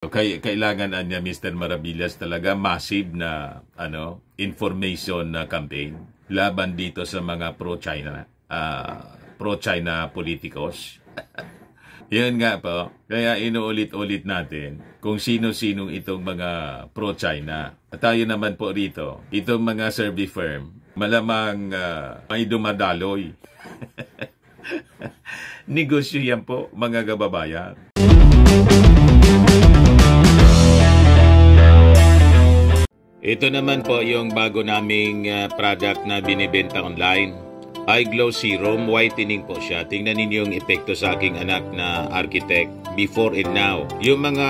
Okay, kailangan uh, niya Mr. Marabillas talaga massive na ano information na campaign laban dito sa mga pro-China uh, pro-China politikos. Yan nga po. Kaya inuulit-ulit natin kung sino-sinong itong mga pro-China. At tayo naman po rito, itong mga survey firm, malamang uh, may dumadaloy. Negosyo yan po, mga kababayan. Ito naman po yung bago naming uh, product na binibenta online. Eye Glow Serum Whitening po siya. Tingnan ninyo yung epekto sa aking anak na architect before and now. Yung mga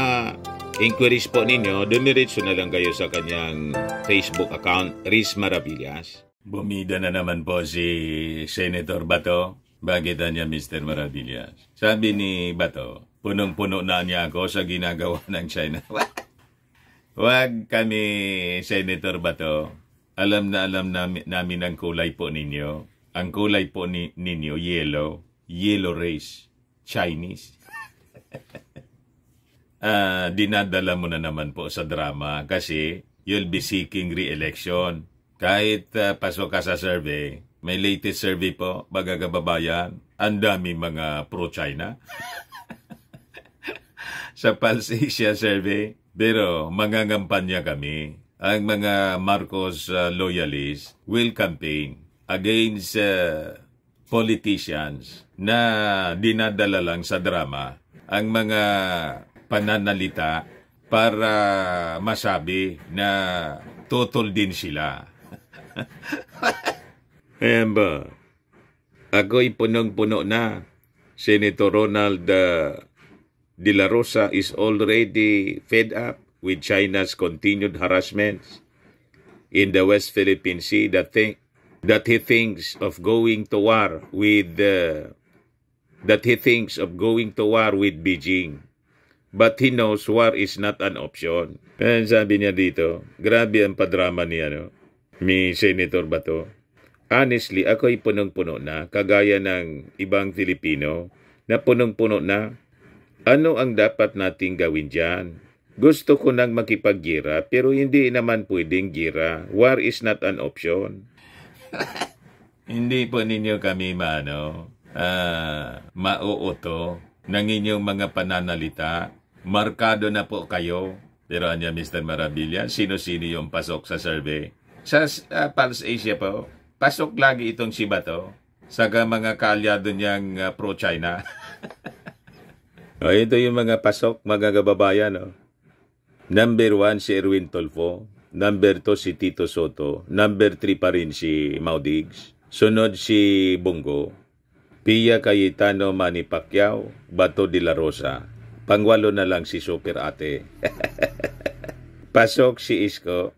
inquiries po ninyo, dumiretso na lang kayo sa kanyang Facebook account, Riz Maravillas. Bumida na naman po si Senator Bato. Bakit niya Mr. Maravillas? Sabi ni Bato, punong-puno na niya ako sa ginagawa ng China. Huwag kami, Senator Bato. Alam na alam namin, namin ang kulay po ninyo. Ang kulay po ni, ninyo, yellow. Yellow race. Chinese. uh, dinadala mo na naman po sa drama kasi you'll be seeking re-election. Kahit uh, pasok ka sa survey, may latest survey po, bagagababayan, ang dami mga pro-China. sa Pulse Asia survey, pero mangangampanya kami. Ang mga Marcos uh, loyalists will campaign against uh, politicians na dinadala lang sa drama ang mga pananalita para masabi na totol din sila. Amber, ako'y punong-puno na, Senator Ronald uh, De La Rosa is already fed up with China's continued harassments in the West Philippine Sea that, think, that he thinks of going to war with uh, that he thinks of going to war with Beijing. But he knows war is not an option. And sabi niya dito, grabe ang padrama niya, no? Ni Senator Bato. Honestly, ako'y punong-puno na, kagaya ng ibang Filipino, na punong-puno na ano ang dapat nating gawin dyan? Gusto ko nang makipaggira pero hindi naman pwedeng gira. War is not an option. hindi po ninyo kami maano, ah, mauuto ng inyong mga pananalita. Markado na po kayo. Pero anya Mr. Marabilla, sino-sino yung pasok sa survey? Sa uh, Pulse Asia po, pasok lagi itong si Bato sa mga kalyado niyang uh, pro-China. O, ito yung mga pasok, mga kababayan. No? Number one, si Erwin Tolfo. Number two, si Tito Soto. Number three pa rin si Maudigs. Sunod si Bungo. Pia Cayetano Manny Pacquiao. Bato de la Rosa. Pangwalo na lang si Super Ate. Pasok si Isko.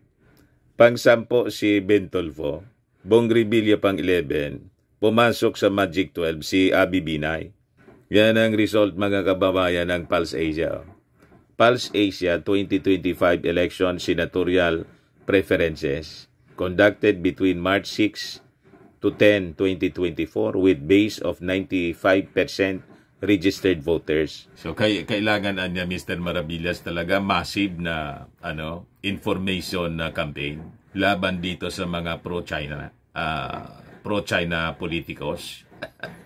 Pangsampo si Bentolfo. Bong Revilla pang 11. Pumasok sa Magic 12 si Abi Binay. Yan ang result mga kababayan ng Pulse Asia. Pulse Asia 2025 Election Senatorial Preferences conducted between March 6 to 10, 2024 with base of 95% registered voters. So kailangan ah, niya Mr. Marabillas talaga massive na ano information na campaign laban dito sa mga pro-China uh, pro-China politikos.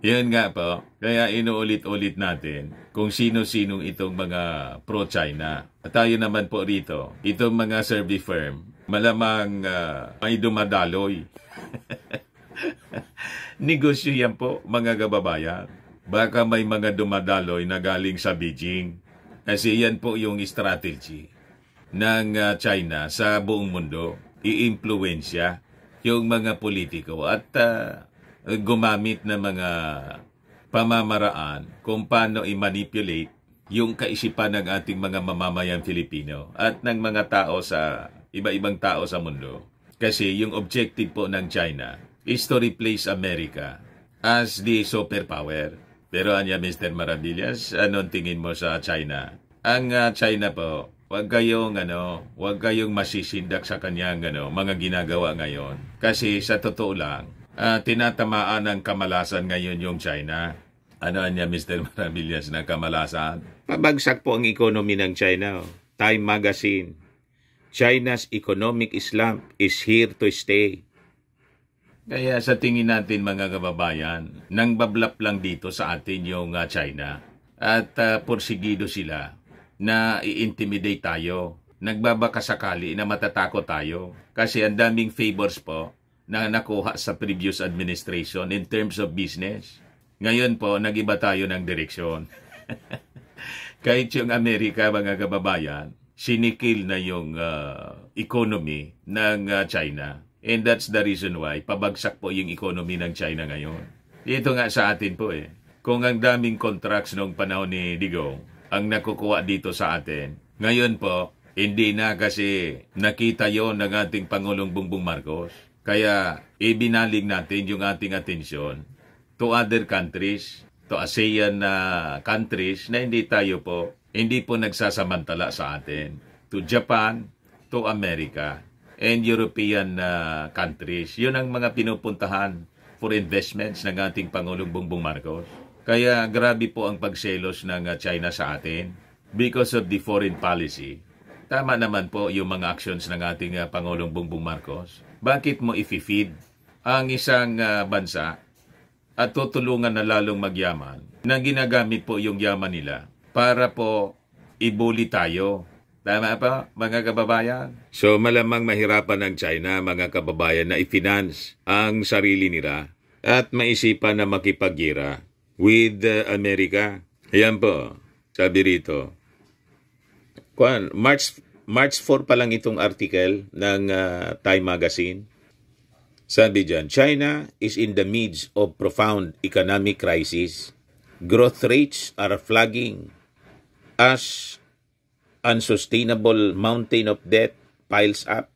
Yun nga po. Kaya inuulit-ulit natin kung sino sino itong mga pro-China. At tayo naman po rito, itong mga survey firm, malamang uh, may dumadaloy. Negosyo yan po, mga kababayan. Baka may mga dumadaloy na galing sa Beijing. Kasi yan po yung strategy ng uh, China sa buong mundo. Iimpluensya yung mga politiko at uh, gumamit ng mga pamamaraan kung paano i-manipulate yung kaisipan ng ating mga mamamayan Filipino at ng mga tao sa iba-ibang tao sa mundo. Kasi yung objective po ng China is to replace America as the superpower. Pero anya Mr. Maravillas, anong tingin mo sa China? Ang uh, China po, wag kayong ano, wag kayong masisindak sa kanyang ano, mga ginagawa ngayon. Kasi sa totoo lang, uh, tinatamaan ng kamalasan ngayon yung China? Ano niya Mr. Marabillas, na kamalasan? Pabagsak po ang economy ng China. Oh. Time Magazine. China's economic slump is here to stay. Kaya sa tingin natin mga kababayan, nang bablap lang dito sa atin yung uh, China. At uh, porsigido sila na i-intimidate tayo. Nagbabakasakali na matatakot tayo. Kasi ang daming favors po na nakuha sa previous administration in terms of business. Ngayon po, nagiba tayo ng direksyon. Kahit yung Amerika, mga kababayan, sinikil na yung uh, economy ng uh, China. And that's the reason why pabagsak po yung economy ng China ngayon. Ito nga sa atin po eh. Kung ang daming contracts noong panahon ni Digong ang nakukuha dito sa atin, ngayon po, hindi na kasi nakita yon ng ating Pangulong Bongbong Marcos kaya ibinalik natin yung ating atensyon to other countries, to ASEAN na uh, countries na hindi tayo po, hindi po nagsasamantala sa atin. To Japan, to America, and European uh, countries. Yun ang mga pinupuntahan for investments ng ating Pangulong Bongbong Marcos. Kaya grabe po ang pagselos ng ah, China sa atin because of the foreign policy tama naman po yung mga actions ng ating uh, Pangulong Bongbong Marcos bakit mo i-feed ang isang uh, bansa at tutulungan na lalong magyaman na ginagamit po yung yaman nila para po ibuli tayo. Tama pa, mga kababayan? So malamang mahirapan ng China, mga kababayan, na i-finance ang sarili nila at maisipan na makipagira with ah, America. Ayan po, sabi rito. Kwan, March March 4 pa lang itong article ng uh, Time Magazine. Sabi dyan, China is in the midst of profound economic crisis. Growth rates are flagging as unsustainable mountain of debt piles up.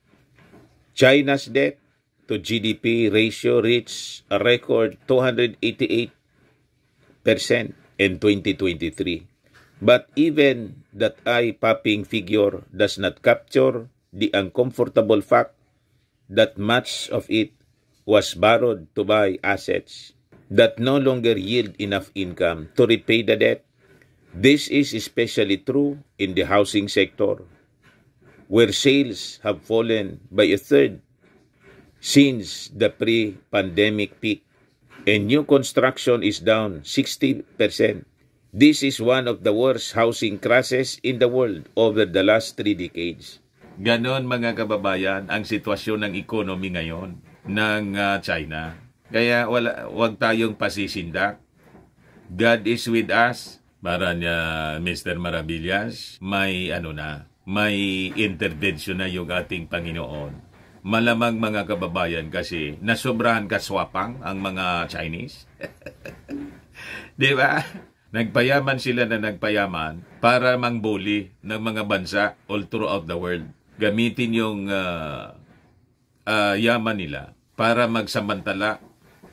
China's debt to GDP ratio reached a record 288% in 2023 But even that eye-popping figure does not capture the uncomfortable fact that much of it was borrowed to buy assets that no longer yield enough income to repay the debt. This is especially true in the housing sector, where sales have fallen by a third since the pre-pandemic peak, and new construction is down 60 This is one of the worst housing crises in the world over the last three decades. Ganon mga kababayan ang sitwasyon ng economy ngayon ng uh, China. Kaya wala, wag tayong pasisindak. God is with us. Para niya ah, Mr. Marabillas, may ano na, may intervention na yung ating Panginoon malamang mga kababayan kasi nasobrahan kaswapang ang mga Chinese. Di ba? Nagpayaman sila na nagpayaman para mangbuli ng mga bansa all throughout the world. Gamitin yung uh, uh, yaman nila para magsamantala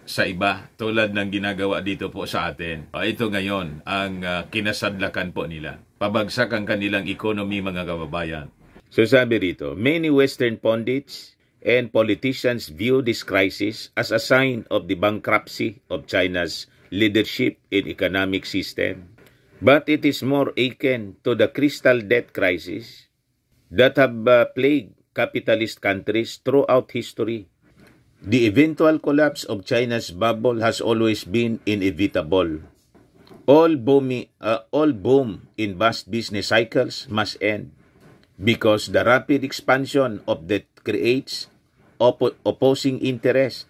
sa iba tulad ng ginagawa dito po sa atin. Ah, ito ngayon ang uh, kinasadlakan po nila. Pabagsak ang kanilang economy mga kababayan. So sabi rito, many Western pundits and politicians view this crisis as a sign of the bankruptcy of China's leadership and economic system. But it is more akin to the crystal debt crisis that have uh, plagued capitalist countries throughout history. The eventual collapse of China's bubble has always been inevitable. All boom, uh, all boom in vast business cycles must end because the rapid expansion of debt creates op- opposing interests.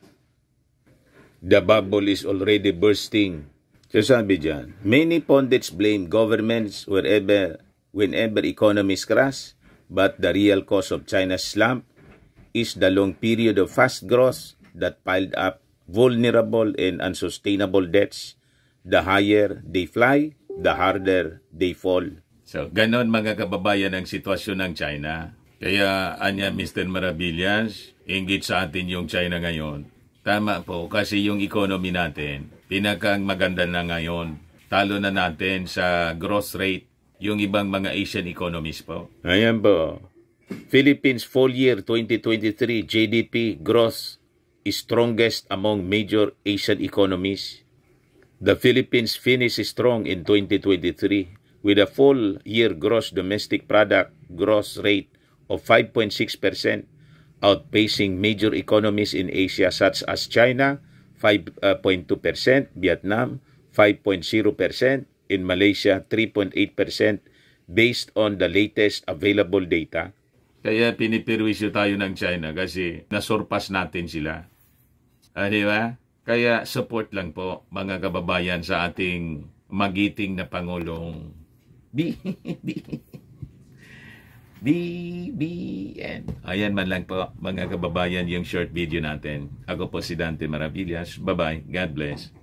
The bubble is already bursting. So sabi dyan, many pundits blame governments wherever, whenever economies crash, but the real cause of China's slump is the long period of fast growth that piled up vulnerable and unsustainable debts. The higher they fly, the harder they fall. So, ganon mga kababayan ang sitwasyon ng China. Kaya, anya Mr. Marabillas, ingit sa atin yung China ngayon. Tama po, kasi yung economy natin, pinakang maganda na ngayon. Talo na natin sa growth rate yung ibang mga Asian economies po. Ayan po. Philippines full year 2023 GDP growth is strongest among major Asian economies. The Philippines finished strong in 2023 with a full year gross domestic product growth rate of 5.6% outpacing major economies in Asia such as China 5.2%, uh, Vietnam 5.0%, in Malaysia 3.8% based on the latest available data. Kaya pinipirwisyo tayo ng China kasi nasurpass natin sila. Ah, di ba? Kaya support lang po mga kababayan sa ating magiting na Pangulong. Di, BBN. Ayan man lang po mga kababayan yung short video natin. Ako po si Dante Maravillas. Bye-bye. God bless.